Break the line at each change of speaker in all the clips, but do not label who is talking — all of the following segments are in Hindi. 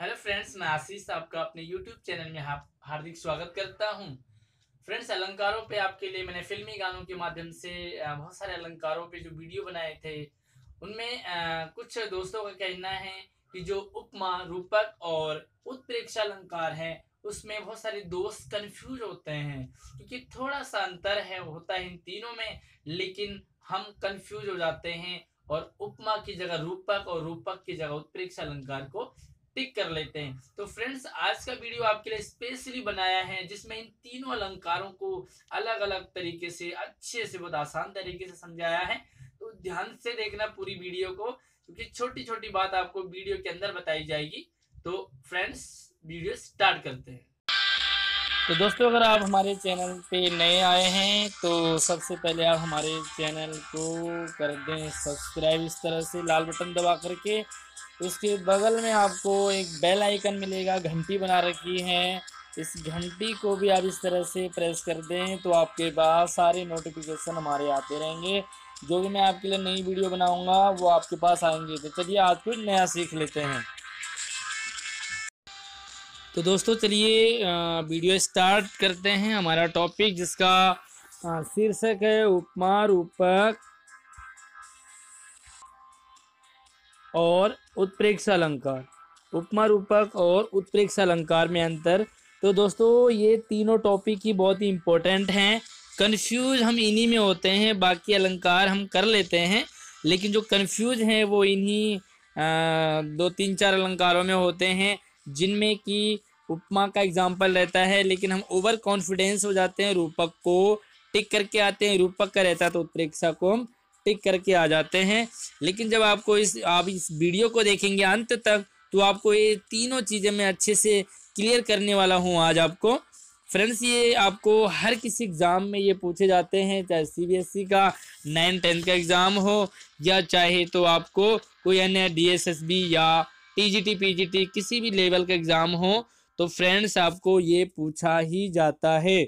हेलो फ्रेंड्स मैं आशीष आपका अपने यूट्यूब चैनल में हार्दिक स्वागत करता हूं फ्रेंड्स अलंकारों पे आपके लिए मैंने फिल्मी गानों के माध्यम से बहुत सारे अलंकारों पे जो वीडियो बनाए थे उनमें कुछ दोस्तों का कहना है कि जो उपमा रूपक और उत्प्रेक्षा अलंकार है उसमें बहुत सारे दोस्त कंफ्यूज होते हैं क्योंकि थोड़ा सा अंतर है होता है इन तीनों में लेकिन हम कन्फ्यूज हो जाते हैं और उपमा की जगह रूपक और रूपक की जगह उत्प्रेक्षा अलंकार को टिक कर लेते हैं तो फ्रेंड्स आज का वीडियो आपके लिए स्पेशली बनाया है जिसमें इन तीनों अलंकारों को अलग अलग तरीके से अच्छे से बहुत आसान तरीके से समझाया है तो ध्यान से देखना पूरी वीडियो को क्योंकि छोटी छोटी बात आपको वीडियो के अंदर बताई जाएगी तो फ्रेंड्स वीडियो स्टार्ट करते हैं तो दोस्तों अगर आप हमारे चैनल पे नए आए हैं तो सबसे पहले आप हमारे चैनल को कर दें सब्सक्राइब इस तरह से लाल बटन दबा करके उसके बगल में आपको एक बेल आइकन मिलेगा घंटी बना रखी है इस घंटी को भी आप इस तरह से प्रेस कर दें तो आपके पास सारे नोटिफिकेशन हमारे आते रहेंगे जो भी मैं आपके लिए नई वीडियो बनाऊंगा वो आपके पास आएंगे तो चलिए आज कुछ नया सीख लेते हैं तो दोस्तों चलिए वीडियो स्टार्ट करते हैं हमारा टॉपिक जिसका शीर्षक है उपमार उपक और उत्प्रेक्ष अलंकार उपमा रूपक और उत्प्रेक्ष अलंकार में अंतर तो दोस्तों ये तीनों टॉपिक ही बहुत ही इम्पोर्टेंट हैं कन्फ्यूज हम इन्हीं में होते हैं बाकी अलंकार हम कर लेते हैं लेकिन जो कन्फ्यूज हैं वो इन्हीं दो तीन चार अलंकारों में होते हैं जिनमें कि उपमा का एग्जाम्पल रहता है लेकिन हम ओवर कॉन्फिडेंस हो जाते हैं रूपक को टिक करके आते हैं रूपक का रहता है तो उत्प्रेक्षा को हम टिक करके आ जाते हैं लेकिन जब आपको इस आप इस वीडियो को देखेंगे अंत तक तो आपको ये तीनों चीज़ें मैं अच्छे से क्लियर करने वाला हूँ आज आपको फ्रेंड्स ये आपको हर किसी एग्ज़ाम में ये पूछे जाते हैं चाहे सी e का नाइन टेंथ का एग्ज़ाम हो या चाहे तो आपको कोई अन्य डी या टी जी किसी भी लेवल का एग्ज़ाम हो तो फ्रेंड्स आपको ये पूछा ही जाता है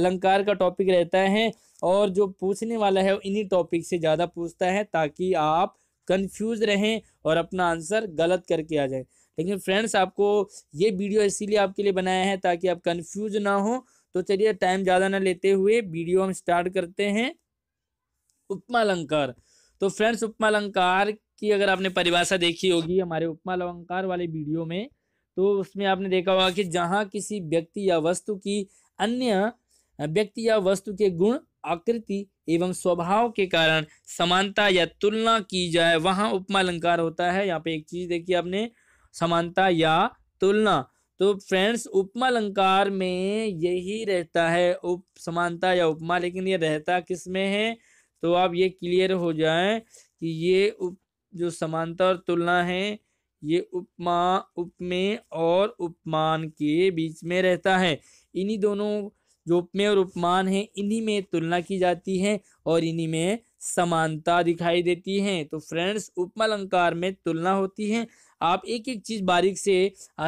अलंकार का टॉपिक रहता है और जो पूछने वाला है इन्हीं टॉपिक से ज़्यादा पूछता है ताकि आप कंफ्यूज रहें और अपना आंसर गलत करके आ जाए लेकिन फ्रेंड्स आपको ये वीडियो इसीलिए आपके लिए बनाया है ताकि आप कंफ्यूज ना हो तो चलिए टाइम ज़्यादा ना लेते हुए वीडियो हम स्टार्ट करते हैं उपमा अलंकार तो फ्रेंड्स उपमा अलंकार की अगर आपने परिभाषा देखी होगी हमारे उपमा अलंकार वाले वीडियो में तो उसमें आपने देखा होगा कि जहाँ किसी व्यक्ति या वस्तु की अन्य व्यक्ति या वस्तु के गुण आकृति एवं स्वभाव के कारण समानता या तुलना की जाए वहां उपमा अलंकार होता है यहाँ पे एक चीज देखिए आपने समानता या तुलना तो फ्रेंड्स उपमा अलंकार में यही रहता है उप समानता या उपमा लेकिन ये रहता किस में है तो आप ये क्लियर हो जाए कि ये उप जो समानता और तुलना है ये उपमा उपमेय और उपमान के बीच में रहता है इन्हीं दोनों जो उपमेय और उपमान है इन्हीं में तुलना की जाती है और इन्हीं में समानता दिखाई देती है तो फ्रेंड्स उपमा अलंकार में तुलना होती है आप एक एक चीज़ बारीक से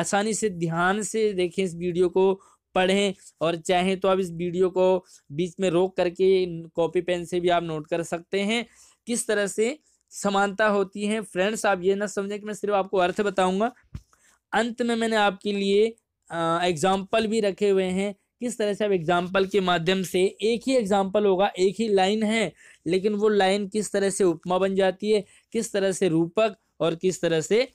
आसानी से ध्यान से देखें इस वीडियो को पढ़ें और चाहें तो आप इस वीडियो को बीच में रोक करके कॉपी पेन से भी आप नोट कर सकते हैं किस तरह से समानता होती है फ्रेंड्स आप ये ना समझें कि मैं सिर्फ आपको अर्थ बताऊंगा अंत में मैंने आपके लिए एग्जाम्पल भी रखे हुए हैं किस तरह से आप एग्जाम्पल के माध्यम से एक ही एग्जाम्पल होगा एक ही लाइन है लेकिन वो लाइन किस तरह से उपमा बन जाती है किस तरह से रूपक और किस तरह से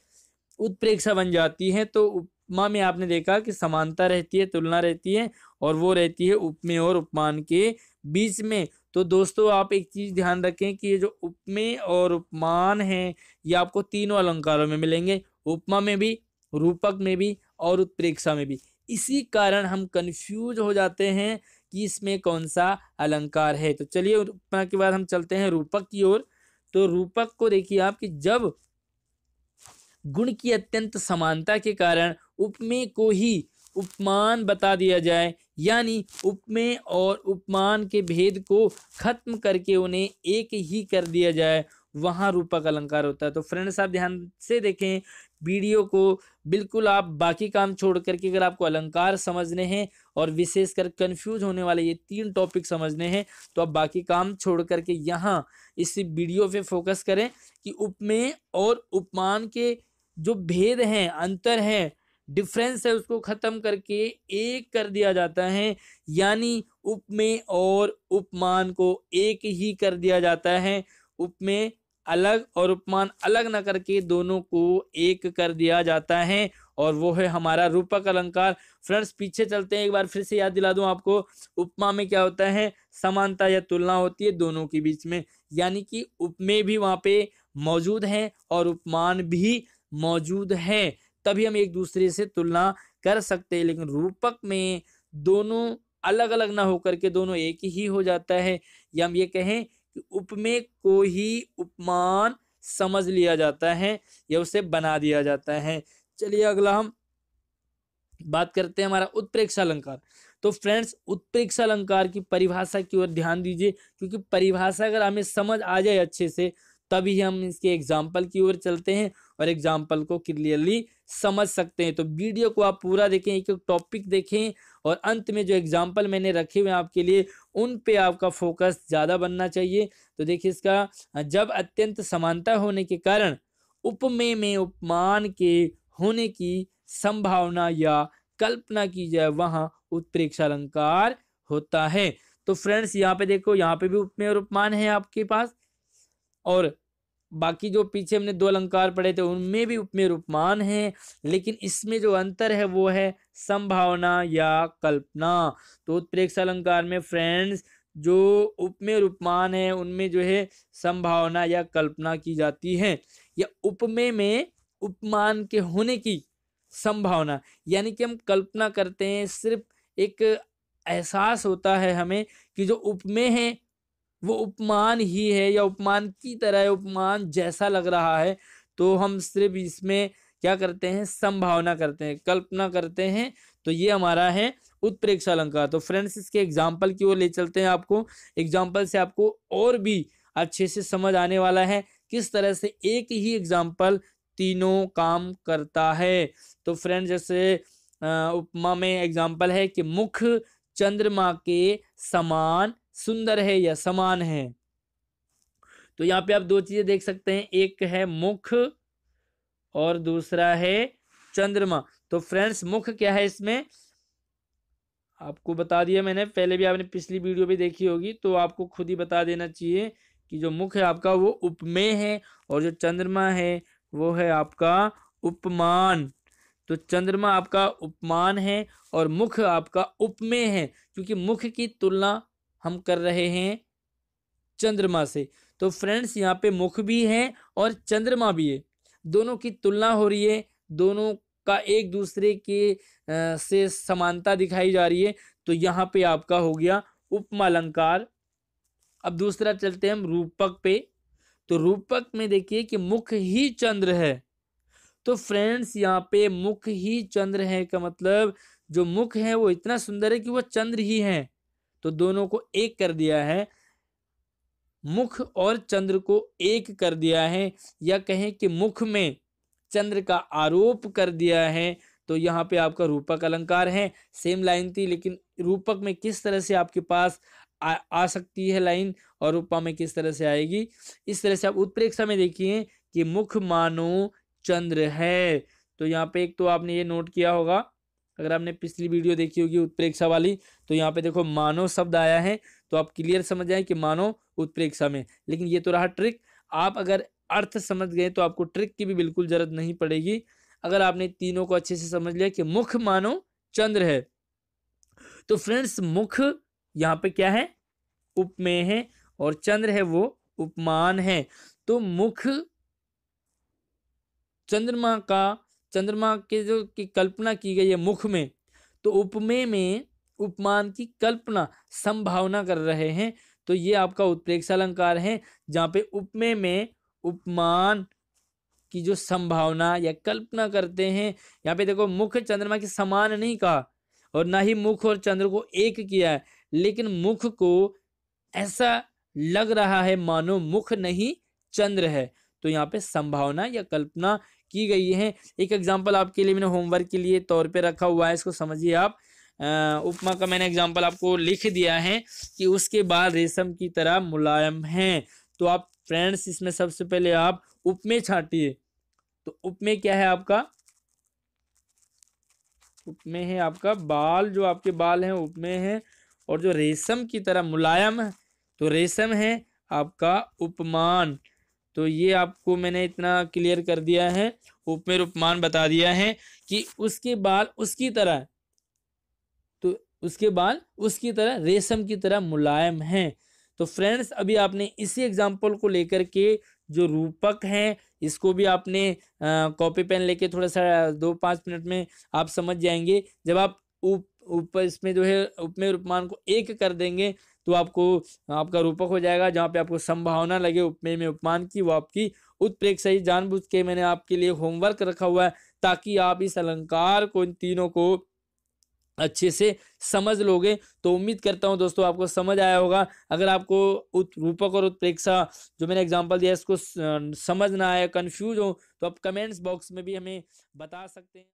उत्प्रेक्षा बन जाती है तो उपमा में आपने देखा कि समानता रहती है तुलना रहती है और वो रहती है उपमेय और उपमान के बीच में तो दोस्तों आप एक चीज़ ध्यान रखें कि ये जो उपमेय और उपमान है ये आपको तीनों अलंकारों में मिलेंगे उपमा में भी रूपक में भी और उत्प्रेक्षा में भी इसी कारण हम कंफ्यूज हो जाते हैं कि इसमें कौन सा अलंकार है तो चलिए उपमा के बाद हम चलते हैं रूपक की ओर तो रूपक को देखिए आप कि जब गुण की अत्यंत समानता के कारण उपमेय को ही उपमान बता दिया जाए यानी उपमेय और उपमान के भेद को खत्म करके उन्हें एक ही कर दिया जाए वहाँ रूपा का अलंकार होता है तो फ्रेंड्स आप ध्यान से देखें वीडियो को बिल्कुल आप बाकी काम छोड़ करके अगर आपको अलंकार समझने हैं और विशेषकर कंफ्यूज होने वाले ये तीन टॉपिक समझने हैं तो आप बाकी काम छोड़ करके यहाँ इस वीडियो पे फोकस करें कि उपमेय और उपमान के जो भेद हैं अंतर हैं डिफरेंस है उसको ख़त्म करके एक कर दिया जाता है यानी उपमेय और उपमान को एक ही कर दिया जाता है उपमेय अलग और उपमान अलग न करके दोनों को एक कर दिया जाता है और वो है हमारा रूपक अलंकार फ्रेंड्स पीछे चलते हैं एक बार फिर से याद दिला दूं आपको उपमा में क्या होता है समानता या तुलना होती है दोनों के बीच में यानी कि उपमे भी वहाँ पे मौजूद है और उपमान भी मौजूद है तभी हम एक दूसरे से तुलना कर सकते हैं लेकिन रूपक में दोनों अलग अलग ना होकर के दोनों एक ही हो जाता है या हम ये कहें कि उपमेय को ही उपमान समझ लिया जाता है या उसे बना दिया जाता है चलिए अगला हम बात करते हैं हमारा उत्प्रेक्षा अलंकार तो फ्रेंड्स उत्प्रेक्षा अलंकार की परिभाषा की ओर ध्यान दीजिए क्योंकि परिभाषा अगर हमें समझ आ जाए अच्छे से तभी हम इसके एग्जाम्पल की ओर चलते हैं और एग्जाम्पल को क्लियरली समझ सकते हैं तो वीडियो को आप पूरा देखें एक एक टॉपिक देखें और अंत में जो एग्जाम्पल मैंने रखे हुए हैं आपके लिए उन पे आपका फोकस ज़्यादा बनना चाहिए तो देखिए इसका जब अत्यंत समानता होने के कारण उपमेय में उपमान के होने की संभावना या कल्पना की जाए वहाँ उत्प्रेक्षा अलंकार होता है तो फ्रेंड्स यहाँ पे देखो यहाँ पे भी उपमेय और उपमान है आपके पास और बाकी जो पीछे हमने दो अलंकार पढ़े थे उनमें भी उपमेय रूपमान है लेकिन इसमें जो अंतर है वो है संभावना या कल्पना तो उत्प्रेक्ष अलंकार में फ्रेंड्स जो उपमेय रूपमान है उनमें जो है संभावना या कल्पना की जाती है या उपमेय में उपमान के होने की संभावना यानी कि हम कल्पना करते हैं सिर्फ एक एहसास होता है हमें कि जो उपमेय है वो उपमान ही है या उपमान की तरह उपमान जैसा लग रहा है तो हम सिर्फ इसमें क्या करते हैं संभावना करते हैं कल्पना करते हैं तो ये हमारा है उत्प्रेक्षा अलंकार तो फ्रेंड्स इसके एग्जाम्पल की ओर ले चलते हैं आपको एग्जाम्पल से आपको और भी अच्छे से समझ आने वाला है किस तरह से एक ही एग्जाम्पल तीनों काम करता है तो फ्रेंड जैसे उपमा में एग्जाम्पल है कि मुख चंद्रमा के समान सुंदर है या समान है तो यहाँ पे आप दो चीजें देख सकते हैं एक है मुख और दूसरा है चंद्रमा तो फ्रेंड्स मुख क्या है इसमें आपको बता दिया मैंने पहले भी आपने पिछली वीडियो भी देखी होगी तो आपको खुद ही बता देना चाहिए कि जो मुख है आपका वो उपमेय है और जो चंद्रमा है वो है आपका उपमान तो चंद्रमा आपका उपमान है और मुख आपका उपमेय है क्योंकि मुख की तुलना हम कर रहे हैं चंद्रमा से तो फ्रेंड्स यहाँ पे मुख भी है और चंद्रमा भी है दोनों की तुलना हो रही है दोनों का एक दूसरे के आ, से समानता दिखाई जा रही है तो यहाँ पे आपका हो गया उपमा अलंकार अब दूसरा चलते हैं हम रूपक पे तो रूपक में देखिए कि मुख ही चंद्र है तो फ्रेंड्स यहाँ पे मुख ही चंद्र है का मतलब जो मुख है वो इतना सुंदर है कि वह चंद्र ही है तो दोनों को एक कर दिया है मुख और चंद्र को एक कर दिया है या कहें कि मुख में चंद्र का आरोप कर दिया है तो यहाँ पे आपका रूपक अलंकार है सेम लाइन थी लेकिन रूपक में किस तरह से आपके पास आ, आ सकती है लाइन और रूपा में किस तरह से आएगी इस तरह से आप उत्प्रेक्षा में देखिए कि मुख मानो चंद्र है तो यहाँ पे एक तो आपने ये नोट किया होगा अगर आपने पिछली वीडियो देखी होगी उत्प्रेक्षा वाली तो यहाँ पे देखो मानव शब्द आया है तो आप क्लियर समझ जाए कि मानव उत्प्रेक्षा में लेकिन ये तो रहा ट्रिक आप अगर अर्थ समझ गए तो आपको ट्रिक की भी बिल्कुल जरूरत नहीं पड़ेगी अगर आपने तीनों को अच्छे से समझ लिया कि मुख मानो चंद्र है तो फ्रेंड्स मुख यहाँ पे क्या है उपमेय है और चंद्र है वो उपमान है तो मुख चंद्रमा का चंद्रमा के जो की कल्पना की गई है मुख में तो उपमेय में उपमान की कल्पना संभावना कर रहे हैं तो ये आपका उत्प्रेक्ष अलंकार है जहाँ पे उपमेय में उपमान की जो संभावना या कल्पना करते हैं यहाँ पे देखो मुख चंद्रमा के समान नहीं कहा और ना ही मुख और चंद्र को एक किया है लेकिन मुख को ऐसा लग रहा है मानो मुख नहीं चंद्र है तो यहाँ पे संभावना या कल्पना की गई है एक एग्जाम्पल आपके लिए मैंने होमवर्क के लिए तौर पर रखा हुआ है इसको समझिए आप उपमा का मैंने एग्जाम्पल आपको लिख दिया है कि उसके बाद रेशम की तरह मुलायम हैं तो आप फ्रेंड्स इसमें सबसे पहले आप उपमे छाटिए तो उपमे क्या है आपका उपमे है आपका बाल जो आपके बाल हैं उपमे हैं और जो रेशम की तरह मुलायम है तो रेशम है आपका उपमान तो ये आपको मैंने इतना क्लियर कर दिया है उपमेर उपमान बता दिया है कि उसके बाल उसकी तरह तो उसके बाल उसकी तरह रेशम की तरह मुलायम हैं तो फ्रेंड्स अभी आपने इसी एग्जाम्पल को लेकर के जो रूपक हैं इसको भी आपने कॉपी पेन लेके थोड़ा सा दो पाँच मिनट में आप समझ जाएंगे जब आप ऊपर इसमें जो है उपमेय उपमान को एक कर देंगे तो आपको आपका रूपक हो जाएगा जहाँ पे आपको संभावना लगे उपमेय में उपमान की वो आपकी उत्प्रेक सही जानबूझ के मैंने आपके लिए होमवर्क रखा हुआ है ताकि आप इस अलंकार को इन तीनों को अच्छे से समझ लोगे तो उम्मीद करता हूं दोस्तों आपको समझ आया होगा अगर आपको रूपक और उत्प्रेक्षा जो मैंने एग्जांपल दिया इसको समझ ना आया कंफ्यूज हो तो आप कमेंट्स बॉक्स में भी हमें बता सकते हैं